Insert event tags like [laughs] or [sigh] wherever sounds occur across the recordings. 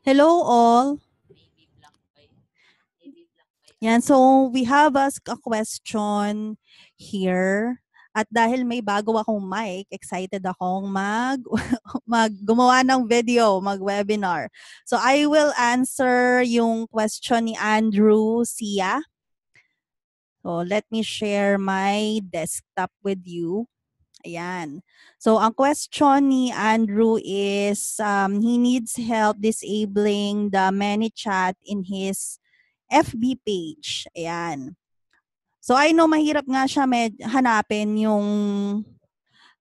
Hello all. Yan, so we have us a question here. At dahil may bago akong mic, excited akong mag, [laughs] mag gumawa ng video, mag-webinar. So I will answer yung question ni Andrew Sia. So let me share my desktop with you. Ayan. So, ang question ni Andrew is, um, he needs help disabling the many chat in his FB page. Ayan. So, I know mahirap nga siya med- hanapin yung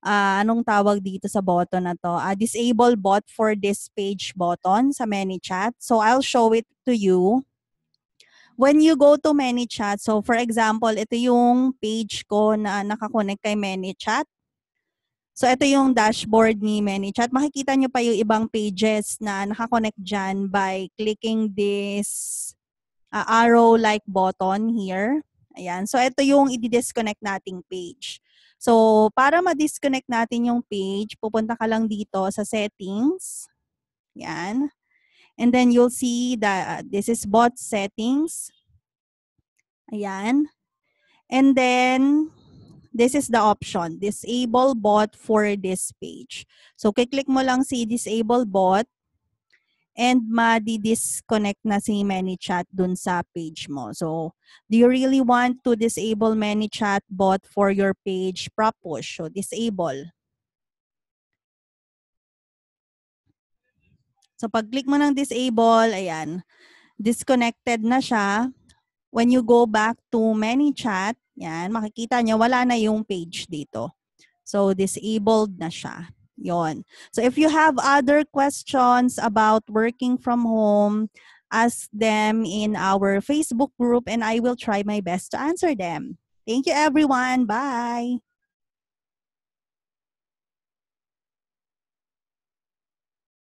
uh, anong tawag dito sa button na to. Uh, disable bot for this page button sa many chat. So, I'll show it to you when you go to many chat, so for example, ito yung page ko na nakakonect kay many chat. So, ito yung dashboard ni ManyChat. Makikita nyo pa yung ibang pages na nakakonect dyan by clicking this uh, ah, arrow-like button here. Ayan. So, ito yung i-disconnect nating page. So, para ma-disconnect natin yung page, pupunta ka lang dito sa settings. Ayan. And then, you'll see that uh, this is bot settings. Ayan. And then, this is the option, disable bot for this page. So, kiklik mo lang si disable bot and ma-disconnect na si ManyChat dun sa page mo. So, do you really want to disable ManyChat bot for your page propose? So, disable. So, pag-click mo ng disable, ayan, disconnected na siya. When you go back to ManyChat, yan, makikita nyo, wala na yung page dito. So, disabled na siya. Yon. So, if you have other questions about working from home, ask them in our Facebook group and I will try my best to answer them. Thank you, everyone. Bye.